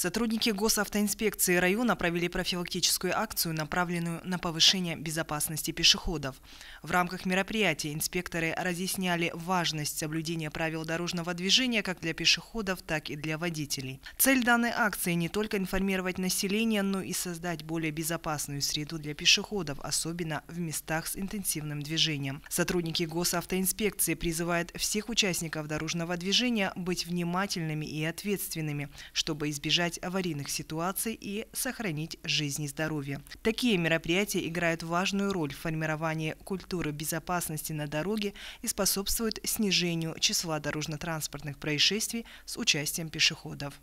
Сотрудники госавтоинспекции района провели профилактическую акцию, направленную на повышение безопасности пешеходов. В рамках мероприятия инспекторы разъясняли важность соблюдения правил дорожного движения как для пешеходов, так и для водителей. Цель данной акции не только информировать население, но и создать более безопасную среду для пешеходов, особенно в местах с интенсивным движением. Сотрудники госавтоинспекции призывают всех участников дорожного движения быть внимательными и ответственными, чтобы избежать избежать аварийных ситуаций и сохранить жизнь и здоровье. Такие мероприятия играют важную роль в формировании культуры безопасности на дороге и способствуют снижению числа дорожно-транспортных происшествий с участием пешеходов.